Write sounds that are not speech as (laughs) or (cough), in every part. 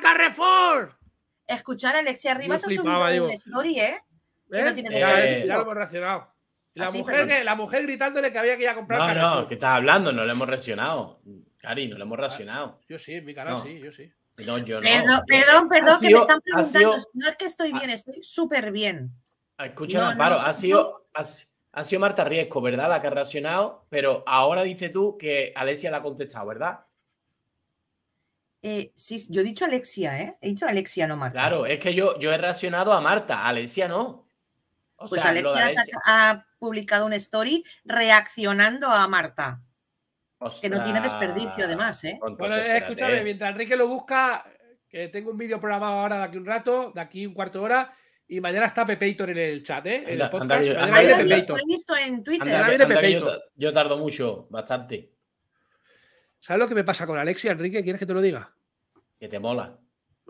Carrefour. Escuchar a Alexia arriba es un story, ¿eh? ¿Eh? ¿eh? ya, lo hemos reaccionado. Ah, la, mujer, gritándole que había que ir a comprar. No, no, ¿qué estás hablando? No lo hemos reaccionado. Cari, no lo hemos ah, reaccionado. Yo sí, en mi canal sí, yo sí. No, yo perdón, no. perdón, perdón, que me están preguntando. no es que estoy ah. bien, estoy súper bien. Escúchame, ha, sido, Marta Riesco, ¿verdad? La que ha reaccionado, pero ahora dice tú que Alexia la ha contestado, ¿verdad? Eh, sí, yo he dicho Alexia, ¿eh? He dicho Alexia, no Marta. Claro, es que yo, yo he reaccionado a Marta, a Alexia no. pues Alexia, ha publicado un story reaccionando a Marta. Que no tiene desperdicio, además, ¿eh? bueno, escúchame, ¿eh? mientras Enrique lo busca, que tengo un vídeo programado ahora de aquí un rato, de aquí un cuarto de hora, y mañana está Pepeitor en el chat, ¿eh? En el podcast. Visto en Twitter. yo tardo mucho, bastante. ¿Sabes lo que me pasa con Alexia, Enrique? ¿Quieres que te lo diga? Que te mola.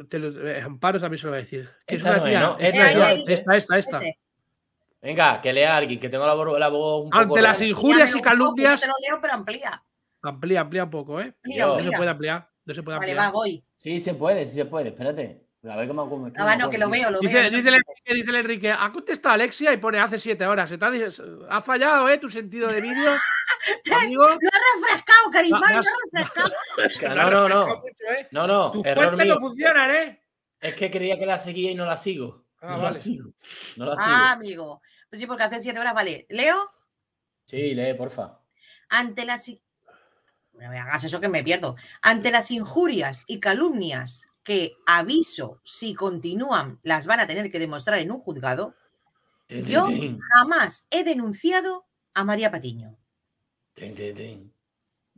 Te eh, Amparo también se lo va a decir. Que esta es una tía. Esta, esta, esta, Venga, que lea alguien, que tengo la, voz un Ante las injurias y calumnias. te lo leo, pero amplía. Amplía, amplía un poco, ¿eh? no se puede ampliar. No se puede ampliar. Vale, va, voy. Sí, se puede, sí se puede. Espérate. A ver cómo. cómo ah, no, que lo veo, lo dice, veo. Dice, Enrique, dice Enrique, ha contestado Alexia y pone hace siete horas. ha, fallado, ¿eh? Tu sentido de vídeo. (laughs) Lo ha (laughs) no, no, no, ¿eh? no. No, no. error no funcionan, ¿eh? Es que creía que la seguía y no la sigo. Ah, no la sigo. ah, amigo. Pues sí, porque hace siete horas, vale. ¿Leo? Sí, lee, porfa. Ante las. No me hagas eso que me pierdo. Ante las injurias y calumnias que, aviso, si continúan, las van a tener que demostrar en un juzgado, yo jamás he denunciado a María Patiño.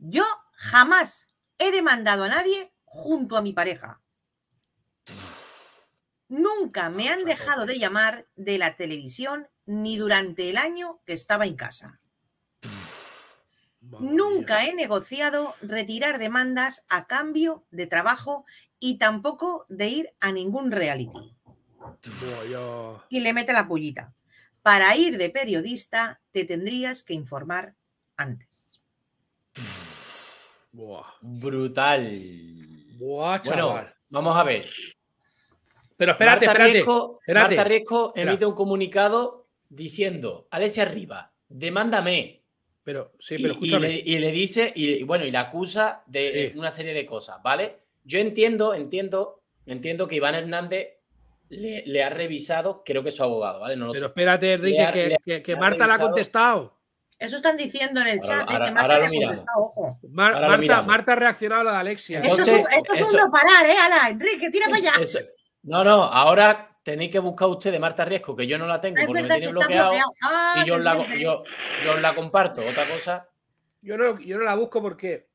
Yo jamás he demandado a nadie junto a mi pareja. Nunca me han dejado de pues. llamar de la televisión ni durante el año que estaba en casa. Nunca he negociado retirar demandas a cambio de trabajo y tampoco de ir a ningún reality. Y le mete la pollita. Para ir de periodista te tendrías que informar antes. Brutal. Bueno, vamos a ver. Pero espérate, Marta emite un comunicado diciendo, Alessia Arriba, demándame. Pero, sí, pero y, Y, le, dice, y bueno, y la acusa de una serie de cosas, ¿vale? Yo entiendo, entiendo, entiendo que Iván Hernández le, ha revisado, creo que su abogado, ¿vale? No lo pero espérate, Enrique, que, Marta le ha contestado. Eso están diciendo en el chat, ahora, que Marta ha Marta, ha reaccionado a la de Alexia. esto es, un no parar, ¿eh? Ala, Enrique, tira para allá. no, no, ahora tenéis que buscar usted de Marta Riesco, que yo no la tengo ah, porque me tiene bloqueado, ah, y yo os, la, yo, yo la comparto. Otra cosa. Yo no, yo no la busco porque.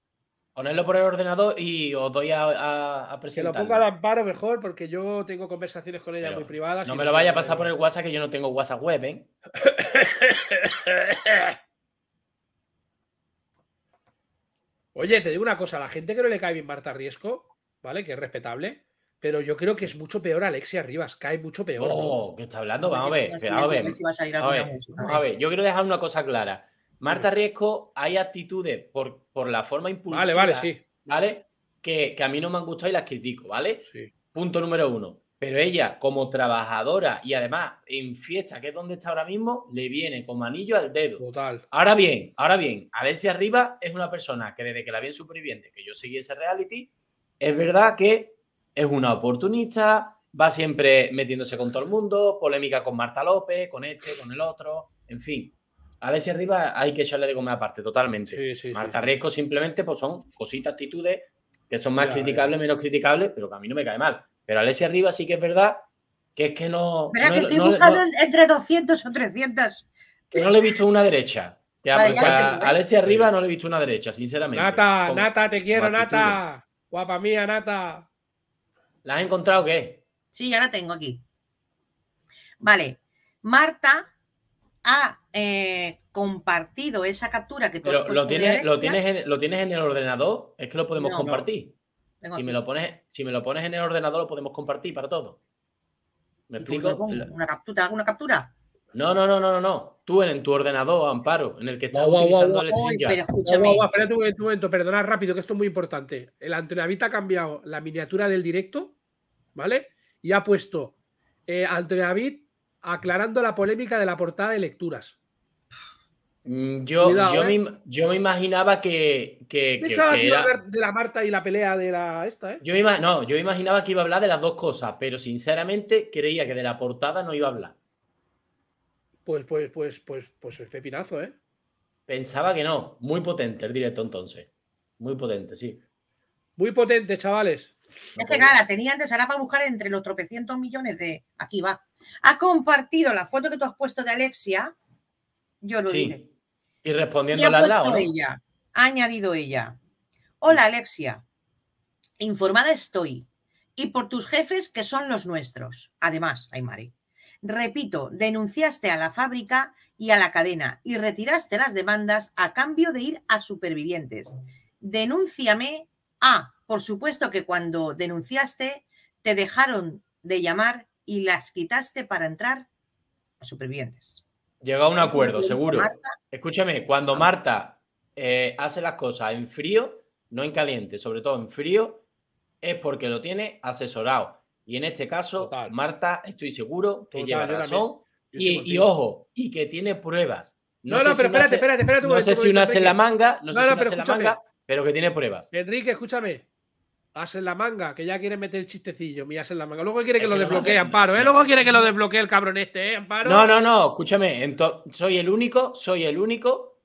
Ponedlo por el ordenador y os doy a, a, presentar. Que lo ponga al amparo mejor porque yo tengo conversaciones con ella muy privadas. No me lo vaya a pasar por el WhatsApp que yo no tengo WhatsApp web, ¿eh? (laughs) Oye, te digo una cosa, la gente que le cae bien Marta Riesco, ¿vale? Que es respetable, pero yo creo que es mucho peor Alexia Rivas, cae mucho peor. Oh, ¿qué está hablando? Vamos a ver, a ver. A ver, yo quiero dejar una cosa clara. Marta Riesco, hay actitudes por, por la forma impulsiva. Vale, vale, sí. ¿Vale? Que, que, a mí no me han gustado y las critico, ¿vale? Sí. Punto número uno. Pero ella, como trabajadora y además en fiesta, que es donde está ahora mismo, le viene como anillo al dedo. Total. Ahora bien, ahora bien, si Arriba es una persona que desde que la vi en Superviviente, que yo seguí ese reality, es verdad que es una oportunista, va siempre metiéndose con todo el mundo, polémica con Marta López, con este, con el otro, en fin. a ver si Arriba hay que echarle de comer aparte, totalmente. Marta Riesco simplemente pues son cositas, actitudes que son más criticables, menos criticables, pero que a mí no me cae mal. Pero Alessia Arriba sí que es verdad que es que no. que estoy buscando entre 200 o 300. Que no le he visto una derecha. a, ¿eh? Alessia Arriba no le he visto una derecha, sinceramente. Nata, Nata, te quiero, Nata. Guapa mía, Nata. ¿La has encontrado qué? Sí, ya la tengo aquí. Vale. Marta ha eh, compartido esa captura que tú has lo tienes, lo tienes, lo tienes en el ordenador, es que lo podemos compartir si me, lo pones, si me lo pones en el ordenador, lo podemos compartir para todo. ¿Me explico? ¿Una captura? ¿Una captura? No, no, no, no, no, no. Tú en, tu ordenador, Amparo, en el que estás utilizando la No, espérate un momento, perdona rápido, que esto es muy importante. El Antonio ha cambiado la miniatura del directo, ¿vale? Y ha puesto eh, aclarando la polémica de la portada de lecturas. Mm, yo, yo, ¿eh? me, yo, me, imaginaba que. que, que, que de la Marta y la pelea de la esta, ¿eh? Yo No, yo imaginaba que iba a hablar de las dos cosas, pero sinceramente creía que de la portada no iba a hablar. Pues, pues, pues, pues, pues el pepinazo, ¿eh? Pensaba que no. Muy potente el directo entonces. Muy potente, sí. Muy potente, chavales. es que nada, tenía antes, ahora para buscar entre los tropecientos millones de. Aquí va. Ha compartido la foto que tú has puesto de Alexia yo lo dije. Y respondiendo al lado. añadido ella. Hola, Alexia. Informada estoy. Y por tus jefes que son los nuestros. Además, Aymari. Repito, denunciaste a la fábrica y a la cadena y retiraste las demandas a cambio de ir a supervivientes. Denúnciame. Ah, por supuesto que cuando denunciaste te dejaron de llamar y las quitaste para entrar a supervivientes. Llega a un acuerdo, seguro. Escúchame, cuando ah. Marta eh, hace las cosas en frío, no en caliente, sobre todo en frío, es porque lo tiene asesorado. Y en este caso, Marta, estoy seguro que lleva razón. Y, ojo, y que tiene pruebas. No, no, pero espérate, espérate, espérate, No sé si una hace la manga, no, no sé si una hace la manga, pero que tiene pruebas. Enrique, escúchame. As en la manga, que ya quiere meter el chistecillo, mi as en la manga. Luego quiere que lo desbloquee, Amparo, ¿eh? Luego quiere que lo desbloquee el cabrón este, ¿eh, Amparo? No, no, no, escúchame. Soy el único, soy el único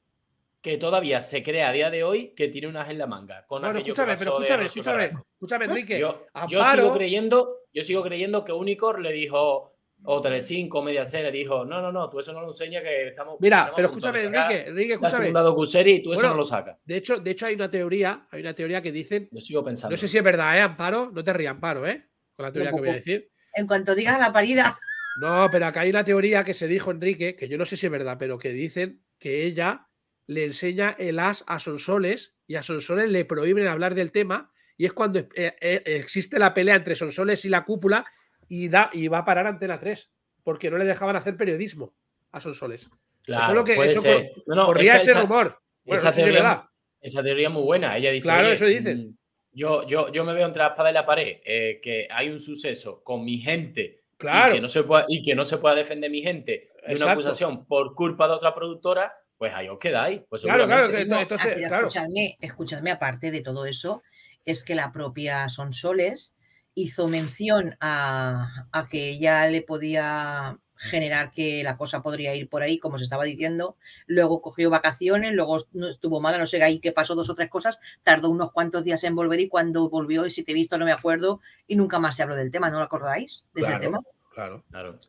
que todavía se crea a día de hoy que tiene unas en la manga. Con escúchame, pero escúchame, escúchame, escúchame, Enrique. Yo, yo, sigo creyendo, yo sigo creyendo que Unicor le dijo o media serie, dijo, no, no, no, tú eso no lo enseñas que estamos... Mira, pero escúchame, Enrique, Enrique, escúchame. y tú eso no lo sacas. De hecho, de hecho, hay una teoría, hay una teoría que dicen... Yo sigo pensando. No sé si es verdad, ¿eh, Amparo? No te rías, Amparo, ¿eh? Con la teoría que voy a decir. En cuanto digas la parida. No, pero acá hay una teoría que se dijo, Enrique, que yo no sé si es verdad, pero que dicen que ella le enseña el as a Sonsoles y a Sonsoles le prohíben hablar del tema y es cuando eh, eh, existe la pelea entre Sonsoles y la cúpula y, da, y va a parar Antena 3, porque no le dejaban hacer periodismo a Sonsoles. Claro, que, corría ese rumor. esa, teoría, es muy buena. Ella claro, eso dicen. Mm, yo, yo, yo me veo entre la espada y la pared, eh, que hay un suceso con mi gente y, que no se pueda, y que no se pueda defender mi gente de una acusación por culpa de otra productora, pues ahí os quedáis. Pues escuchadme, escuchadme, aparte de todo eso, es que la propia Sonsoles hizo mención a, que ya le podía generar que la cosa podría ir por ahí, como se estaba diciendo. Luego cogió vacaciones, luego estuvo mala, no sé, ahí que pasó dos o tres cosas, tardó unos cuantos días en volver y cuando volvió, y si te he visto no me acuerdo, y nunca más se habló del tema, ¿no lo acordáis? De claro, ese tema. Claro, claro.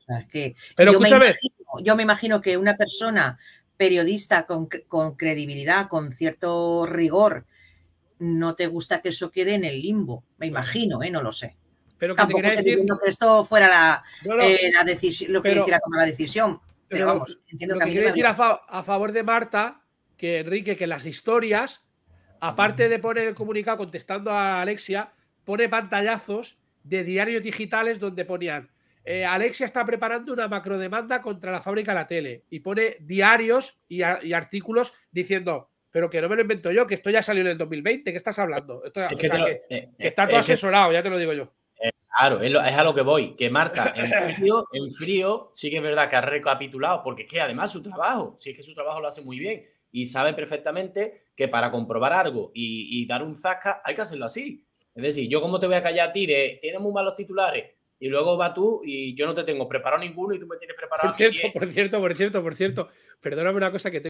Pero yo Me imagino, yo me imagino que una persona periodista con credibilidad, con cierto rigor, no te gusta que eso quede en el limbo, me imagino, ¿eh? no lo sé. Pero que Tampoco te que esto fuera la, eh, la decisión, lo que pero, quisiera tomar la decisión. Pero, vamos, entiendo que, a mí quiero decir a, favor de Marta, que Enrique, que las historias, aparte de poner el comunicado contestando a Alexia, pone pantallazos de diarios digitales donde ponían eh, Alexia está preparando una macrodemanda contra la fábrica de la tele y pone diarios y artículos diciendo pero que no me lo invento yo, que esto ya salió en el 2020, ¿qué estás hablando? Esto, eh, eh, está todo asesorado, ya te lo digo yo. Eh, claro, es, a lo que voy, que Marta, en frío, en frío sí que es verdad que ha recapitulado, porque es que además su trabajo, sí es que su trabajo lo hace muy bien y sabe perfectamente que para comprobar algo y, dar un zasca hay que hacerlo así. Es decir, yo cómo te voy a callar a ti de, tienes muy malos titulares, y luego va tú y yo no te tengo preparado ninguno y tú me tienes preparado. Por cierto, por cierto, por cierto, por cierto. Perdóname una cosa que te